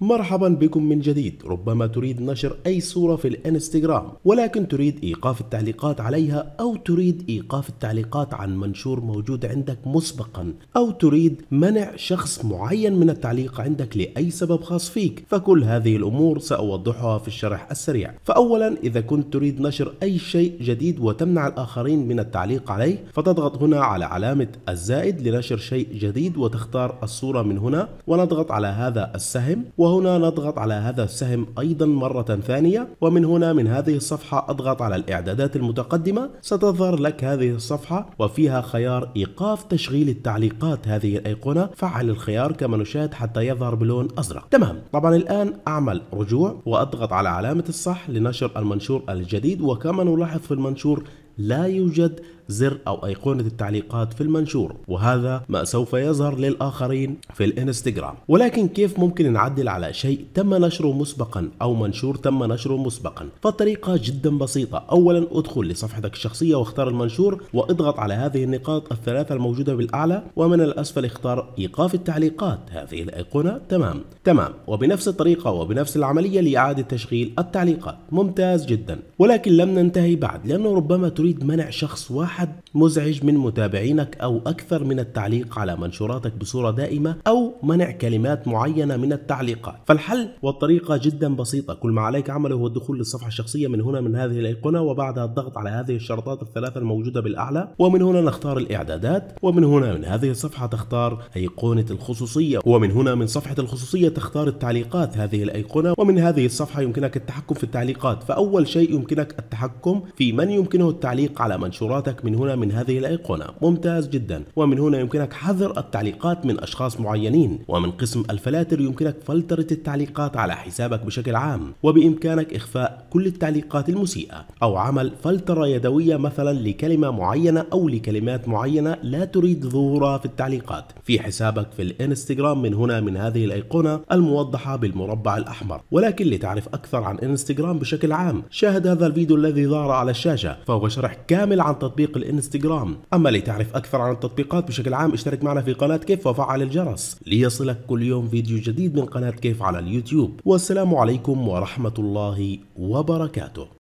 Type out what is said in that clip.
مرحبا بكم من جديد ربما تريد نشر أي صورة في الانستغرام ولكن تريد إيقاف التعليقات عليها أو تريد إيقاف التعليقات عن منشور موجود عندك مسبقا أو تريد منع شخص معين من التعليق عندك لأي سبب خاص فيك فكل هذه الأمور سأوضحها في الشرح السريع فأولا إذا كنت تريد نشر أي شيء جديد وتمنع الآخرين من التعليق عليه فتضغط هنا على علامة الزائد لنشر شيء جديد وتختار الصورة من هنا ونضغط على هذا السهم وهنا نضغط على هذا السهم أيضا مرة ثانية ومن هنا من هذه الصفحة أضغط على الإعدادات المتقدمة ستظهر لك هذه الصفحة وفيها خيار إيقاف تشغيل التعليقات هذه الأيقونة فعل الخيار كما نشاهد حتى يظهر بلون أزرق تمام طبعا الآن أعمل رجوع وأضغط على علامة الصح لنشر المنشور الجديد وكما نلاحظ في المنشور لا يوجد زر أو أيقونة التعليقات في المنشور وهذا ما سوف يظهر للآخرين في الإنستغرام ولكن كيف ممكن نعدل على شيء تم نشره مسبقا أو منشور تم نشره مسبقا فالطريقة جدا بسيطة أولا ادخل لصفحتك الشخصية واختار المنشور واضغط على هذه النقاط الثلاثة الموجودة بالأعلى ومن الأسفل اختار إيقاف التعليقات هذه الأيقونة تمام تمام وبنفس الطريقة وبنفس العملية لإعادة تشغيل التعليقات ممتاز جدا ولكن لم ننتهي بعد لأنه ربما تريد تريد منع شخص واحد مزعج من متابعينك أو أكثر من التعليق على منشوراتك بصورة دائمة أو منع كلمات معينة من التعليقات فالحل والطريقة جدا بسيطة كل ما عليك عمله هو الدخول للصفحة الشخصية من هنا من هذه الأيقونة وبعدها الضغط على هذه الشرطات الثلاثة الموجودة بالأعلى ومن هنا نختار الإعدادات ومن هنا من هذه الصفحة تختار أيقونة الخصوصية ومن هنا من صفحة الخصوصية تختار التعليقات هذه الأيقونة ومن هذه الصفحة يمكنك التحكم في التعليقات فأول شيء يمكنك التحكم في من يمكنه التعليق التعليق على منشوراتك من هنا من هذه الأيقونة ممتاز جدا ومن هنا يمكنك حظر التعليقات من أشخاص معينين ومن قسم الفلاتر يمكنك فلترة التعليقات على حسابك بشكل عام وبإمكانك إخفاء كل التعليقات المسيئة أو عمل فلترة يدوية مثلا لكلمة معينة أو لكلمات معينة لا تريد ظهورها في التعليقات في حسابك في الانستغرام من هنا من هذه الأيقونة الموضحة بالمربع الأحمر ولكن لتعرف أكثر عن انستغرام بشكل عام شاهد هذا الفيديو الذي ظهر على الشاشة فهو شرح شرح كامل عن تطبيق الانستغرام اما لتعرف اكثر عن التطبيقات بشكل عام اشترك معنا في قناة كيف وفعل الجرس ليصلك كل يوم فيديو جديد من قناة كيف على اليوتيوب والسلام عليكم ورحمة الله وبركاته